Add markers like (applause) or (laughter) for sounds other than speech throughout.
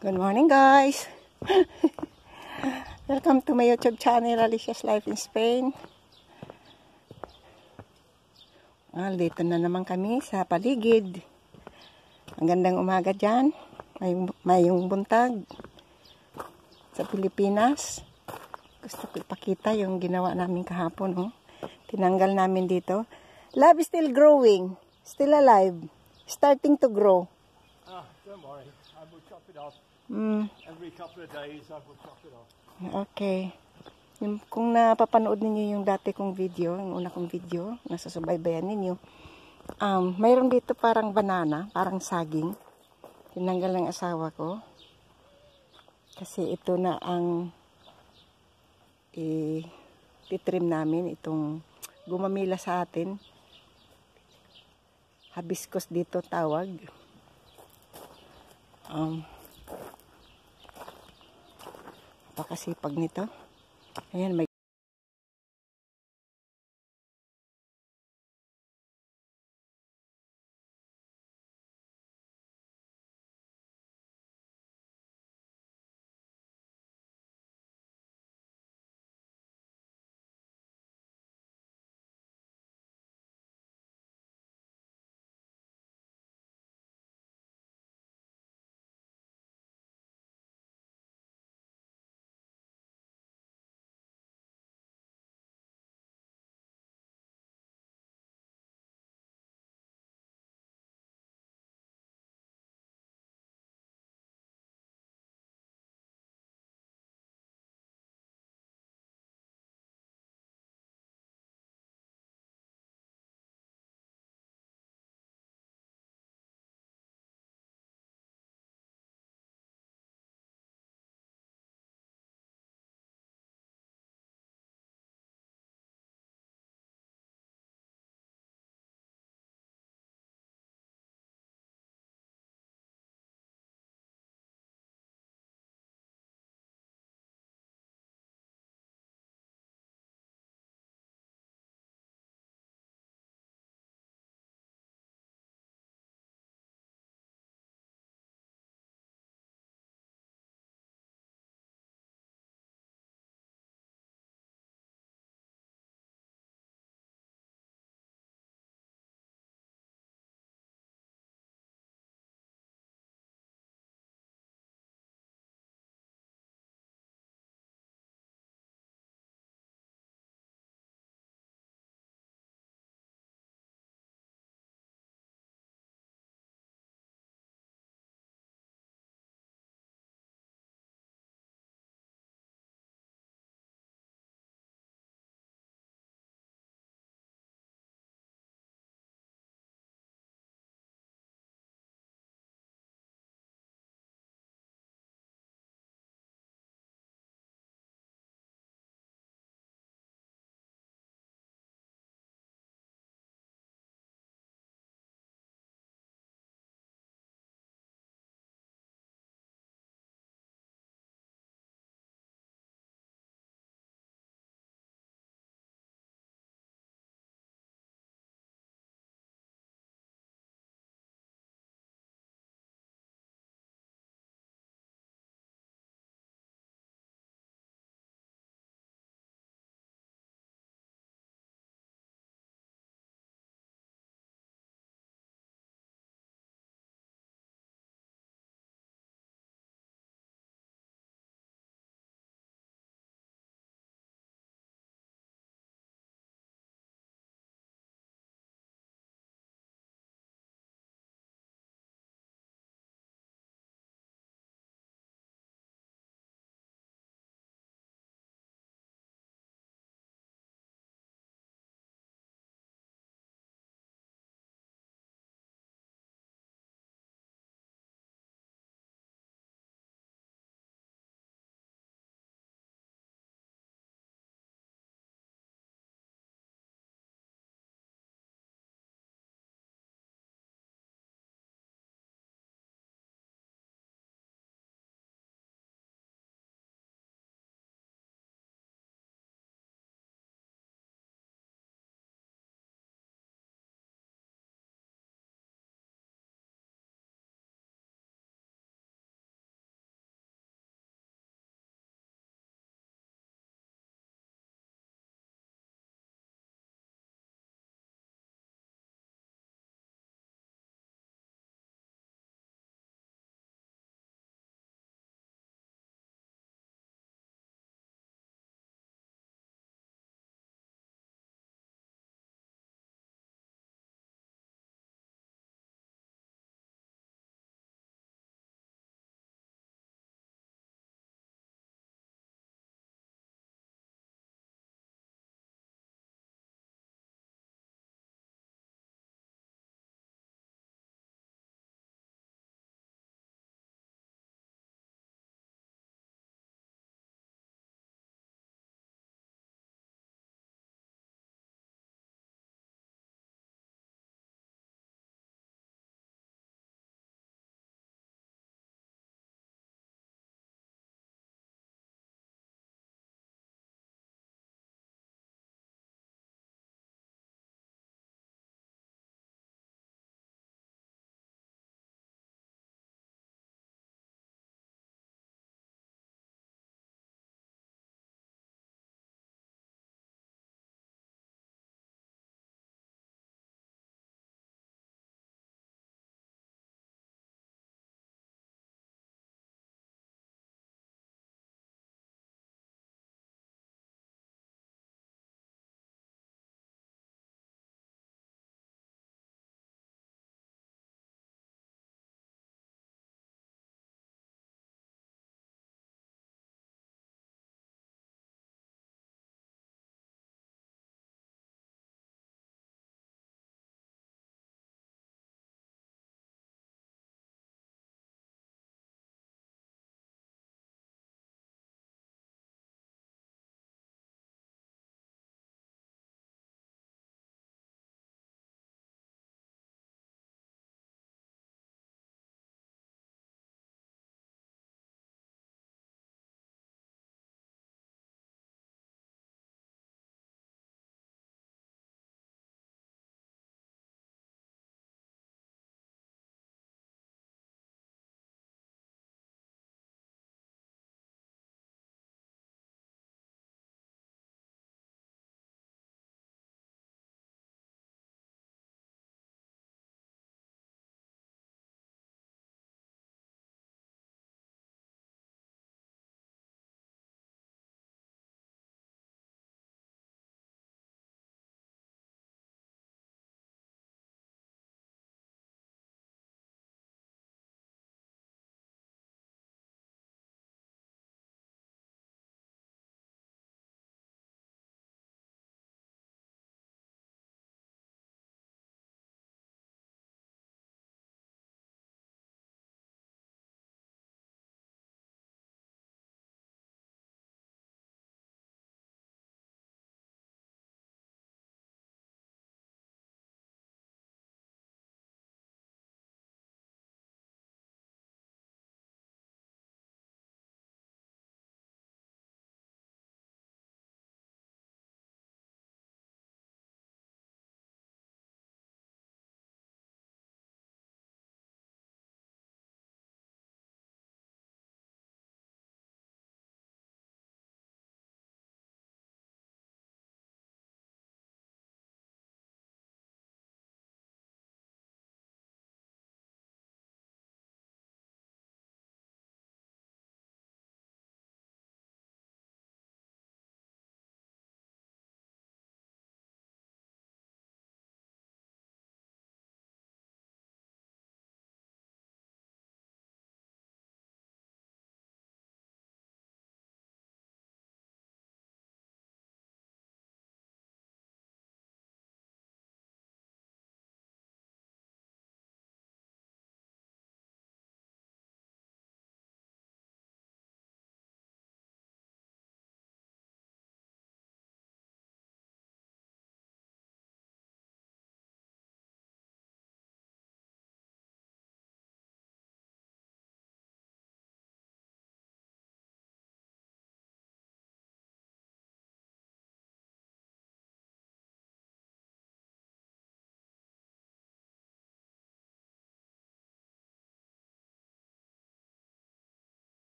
Good morning guys! (laughs) Welcome to my YouTube channel, Alicia's Life in Spain. Ah, dito na naman kami sa paligid. Ang gandang umaga dyan. May, mayong buntag sa Pilipinas. Gusto ko ipakita yung ginawa namin kahapon. Oh. Tinanggal namin dito. Love is still growing. Still alive. Starting to grow. Ah, don't worry. I will chop it off. Mm. Every couple of days I would chop it off. Okay. Yung, kung napapanood ninyo yung dati kong video, yung una kong video, nasasubaybayan ninyo, um, mayroon dito parang banana, parang saging. Tinanggal ng asawa ko. Kasi ito na ang eh, titrim namin, itong gumamila sa atin. Hibiscus dito tawag. Um, napakasipag nito. Ayan, may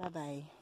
Bye-bye.